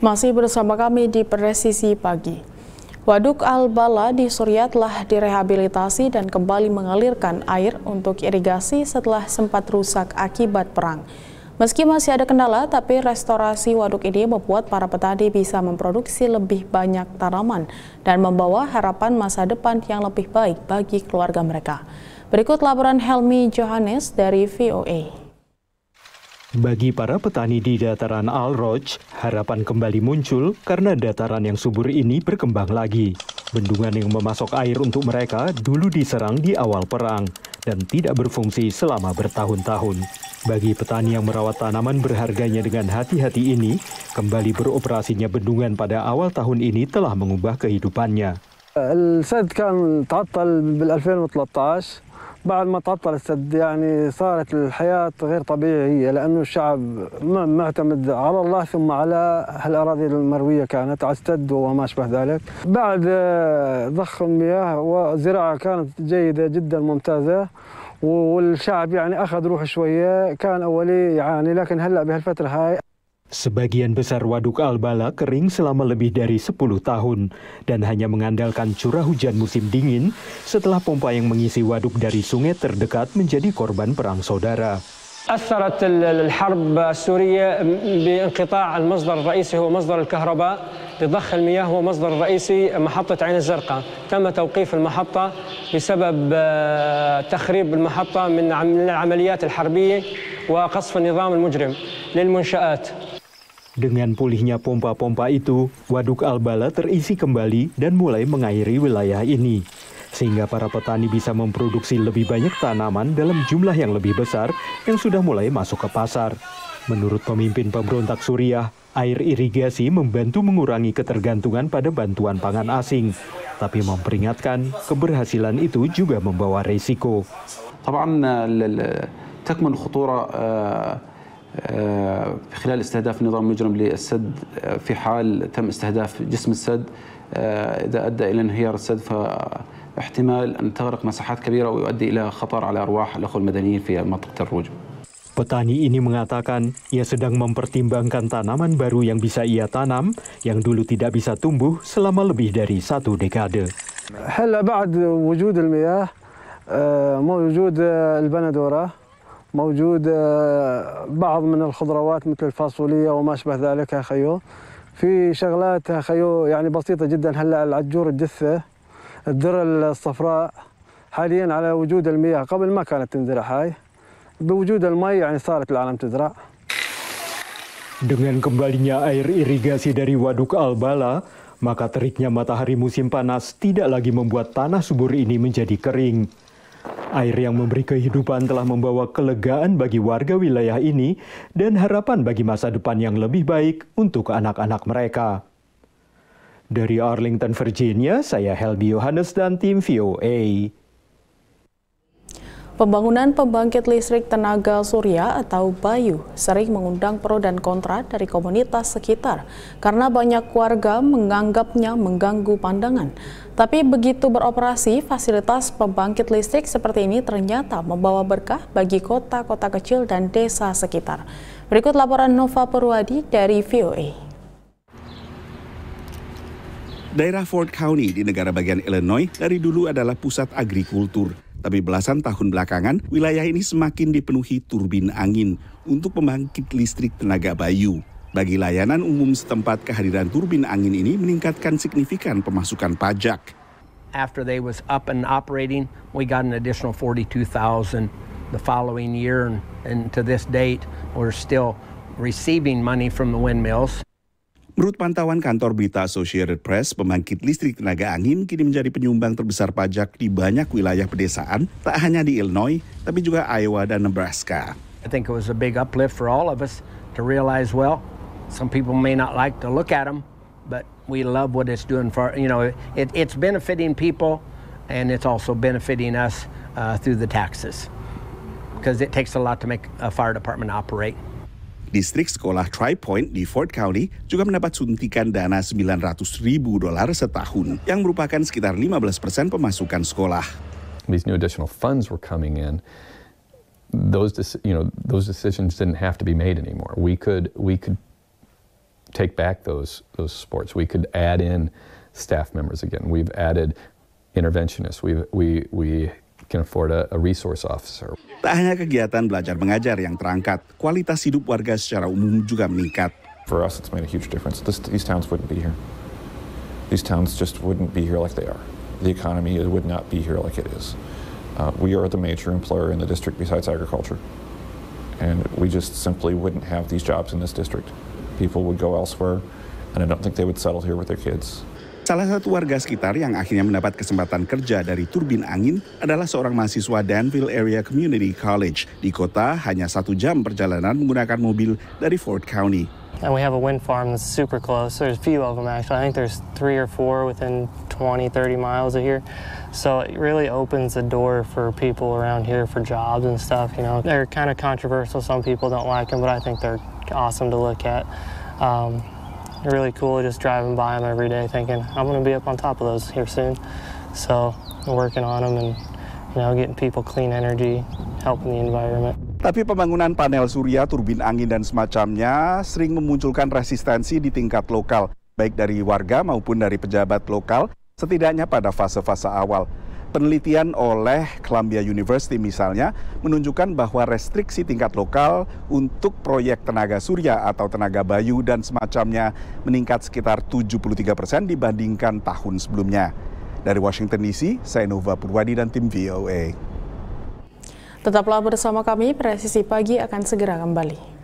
Masih bersama kami di Presisi Pagi. Waduk Al-Bala di Suriah telah direhabilitasi dan kembali mengalirkan air untuk irigasi setelah sempat rusak akibat perang. Meski masih ada kendala, tapi restorasi waduk ini membuat para petani bisa memproduksi lebih banyak tanaman dan membawa harapan masa depan yang lebih baik bagi keluarga mereka. Berikut laporan Helmi Johannes dari VOA. Bagi para petani di dataran Al Roj, harapan kembali muncul karena dataran yang subur ini berkembang lagi. Bendungan yang memasok air untuk mereka dulu diserang di awal perang dan tidak berfungsi selama bertahun-tahun. Bagi petani yang merawat tanaman berharganya dengan hati-hati ini, kembali beroperasinya bendungan pada awal tahun ini telah mengubah kehidupannya. السد كان تعطل بعد ما تعطل السد يعني صارت الحياة غير طبيعية لأنه الشعب معتمد على الله ثم على هالأراضي المروية كانت على السد وما شبه ذلك بعد آه، ضخ المياه وزراعة كانت جيدة جدا ممتازة والشعب يعني أخذ روح شوية كان أولي يعاني لكن هلأ بهالفترة هاي Sebagian besar waduk Albala kering selama lebih dari 10 tahun dan hanya mengandalkan curah hujan musim dingin setelah pompa yang mengisi waduk dari sungai terdekat menjadi korban perang saudara. أثرت الحرب السورية بانقطاع المصدر الرئيسي هو مصدر الكهرباء لضخ المياه هو مصدر محطة عين الزرقاء تم توقيف المحطة بسبب تخريب المحطة من العمليات الحربية وقصف النظام المجرم للمنشآت dengan pulihnya pompa-pompa itu, Waduk Albala terisi kembali dan mulai mengairi wilayah ini. Sehingga para petani bisa memproduksi lebih banyak tanaman dalam jumlah yang lebih besar yang sudah mulai masuk ke pasar. Menurut pemimpin pemberontak Suriah, air irigasi membantu mengurangi ketergantungan pada bantuan pangan asing. Tapi memperingatkan, keberhasilan itu juga membawa risiko. آه، خلال استهداف النظام المجرم للسد آه، في حال تم استهداف جسم السد آه، إذا أدى إلى انهيار السد فاحتمال أن تغرق مساحات كبيرة ويؤدي إلى خطر على أرواح الأخوة المدنيين في منطقة الروج Petani ini mengatakan ia sedang mempertimbangkan tanaman baru yang bisa ia tanam yang dulu tidak bisa tumbuh selama lebih dari satu dekade. هلا بعد وجود المياه موجود البندوره موجود آه، بعض من الخضروات مثل الفاصولية وما أشبه ذلك يا خيو في شغلات خيو يعني بسيطة جدا هلا العجور الجثة الذرة الصفراء حاليا على وجود المياه قبل ما كانت تنزرع هاي بوجود الماء يعني صارت العالم تزرع Dengan kembalinya air irigasi dari Waduk Albala, maka teriknya matahari musim panas tidak lagi membuat tanah subur ini menjadi kering. Air yang memberi kehidupan telah membawa kelegaan bagi warga wilayah ini dan harapan bagi masa depan yang lebih baik untuk anak-anak mereka. Dari Arlington, Virginia, saya Helbi Yohanes dan tim VOA. Pembangunan pembangkit listrik tenaga surya atau BAYU sering mengundang pro dan kontra dari komunitas sekitar karena banyak warga menganggapnya mengganggu pandangan. Tapi begitu beroperasi, fasilitas pembangkit listrik seperti ini ternyata membawa berkah bagi kota-kota kecil dan desa sekitar. Berikut laporan Nova Purwadi dari VOA. Daerah Ford County di negara bagian Illinois dari dulu adalah pusat agrikultur. Tapi belasan tahun belakangan, wilayah ini semakin dipenuhi turbin angin untuk pembangkit listrik tenaga bayu. Bagi layanan umum setempat, kehadiran turbin angin ini meningkatkan signifikan pemasukan pajak. After they was up and operating, we got an additional 42,000 the following year and, and to this date we're still receiving money from the windmills. Menurut pantauan kantor berita Associated Press, pembangkit listrik tenaga angin kini menjadi penyumbang terbesar pajak di banyak wilayah pedesaan, tak hanya di Illinois, tapi juga Iowa dan Nebraska. I think it was a big uplift for all of us to realize, well, some people may not like to look at them, but we love what it's doing for, you know, it, it's benefiting people and it's also benefiting us uh, through the taxes because it takes a lot to make a fire department operate. Distrik Sekolah Tri Point di Fort County juga mendapat suntikan dana 900 ribu dolar setahun yang merupakan sekitar 15 persen pemasukan sekolah. These new additional funds were coming in. Those, you know, those decisions didn't have to be made anymore. We could, we could take back those, those sports. We could add in staff members again. We've added interventionists. We've, we, we can afford a, a resource officer. Tak hanya kegiatan belajar mengajar yang terangkat, kualitas hidup warga secara umum juga meningkat. For us, it's made a huge difference. This, these towns wouldn't be here. These towns just wouldn't be here like they are. The economy would not be here like it is. Uh, we are the major employer in the district besides agriculture. And we just simply wouldn't have these jobs in this district. People would go elsewhere, and I don't think they would settle here with their kids. Salah satu warga sekitar yang akhirnya mendapat kesempatan kerja dari turbin angin adalah seorang mahasiswa Danville Area Community College di kota hanya satu jam perjalanan menggunakan mobil dari Ford County. And we have a wind farm that's super close. There's a few of them actually. I think there's three or four within 20, 30 miles of here. So it really opens the door for people around here for jobs and stuff. You know, they're kind of controversial. Some people don't like them, but I think they're awesome to look at. Um, really cool just driving by them every day thinking I'm going to be up on top of those here soon. So working on them and you know, getting people clean energy, helping the environment. Tapi pembangunan panel surya, turbin angin dan semacamnya sering memunculkan resistensi di tingkat lokal, baik dari warga maupun dari pejabat lokal, setidaknya pada fase-fase awal penelitian oleh Columbia University misalnya menunjukkan bahwa restriksi tingkat lokal untuk proyek tenaga surya atau tenaga bayu dan semacamnya meningkat sekitar 73 persen dibandingkan tahun sebelumnya. Dari Washington DC, saya Nova Purwadi dan tim VOA. Tetaplah bersama kami, Presisi Pagi akan segera kembali.